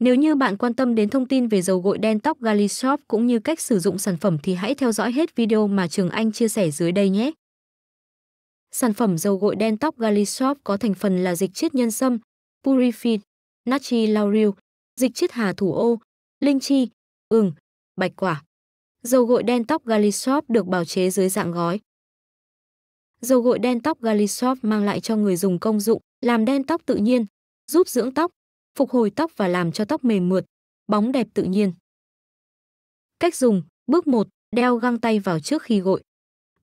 Nếu như bạn quan tâm đến thông tin về dầu gội đen tóc Gali Shop cũng như cách sử dụng sản phẩm thì hãy theo dõi hết video mà Trường Anh chia sẻ dưới đây nhé. Sản phẩm dầu gội đen tóc Gali Shop có thành phần là dịch chiết nhân sâm, purifit, Natri Lauryl, dịch chiết hà thủ ô, linh chi, ừng, bạch quả. Dầu gội đen tóc Gali Shop được bào chế dưới dạng gói. Dầu gội đen tóc Gali Shop mang lại cho người dùng công dụng làm đen tóc tự nhiên, giúp dưỡng tóc, phục hồi tóc và làm cho tóc mềm mượt, bóng đẹp tự nhiên. Cách dùng, bước 1, đeo găng tay vào trước khi gội.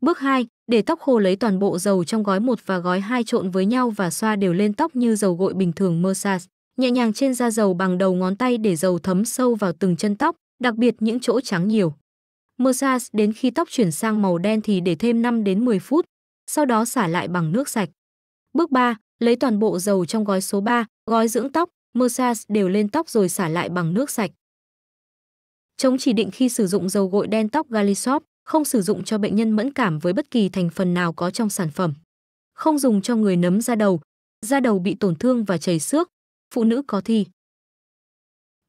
Bước 2, để tóc khô lấy toàn bộ dầu trong gói 1 và gói 2 trộn với nhau và xoa đều lên tóc như dầu gội bình thường massage, nhẹ nhàng trên da dầu bằng đầu ngón tay để dầu thấm sâu vào từng chân tóc, đặc biệt những chỗ trắng nhiều. Massage đến khi tóc chuyển sang màu đen thì để thêm 5 đến 10 phút, sau đó xả lại bằng nước sạch. Bước 3, lấy toàn bộ dầu trong gói số 3, gói dưỡng tóc massage đều lên tóc rồi xả lại bằng nước sạch. Chống chỉ định khi sử dụng dầu gội đen tóc Galisop, không sử dụng cho bệnh nhân mẫn cảm với bất kỳ thành phần nào có trong sản phẩm. Không dùng cho người nấm da đầu, da đầu bị tổn thương và chảy xước, phụ nữ có thi.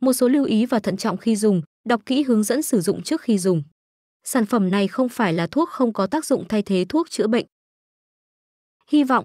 Một số lưu ý và thận trọng khi dùng, đọc kỹ hướng dẫn sử dụng trước khi dùng. Sản phẩm này không phải là thuốc không có tác dụng thay thế thuốc chữa bệnh. Hy vọng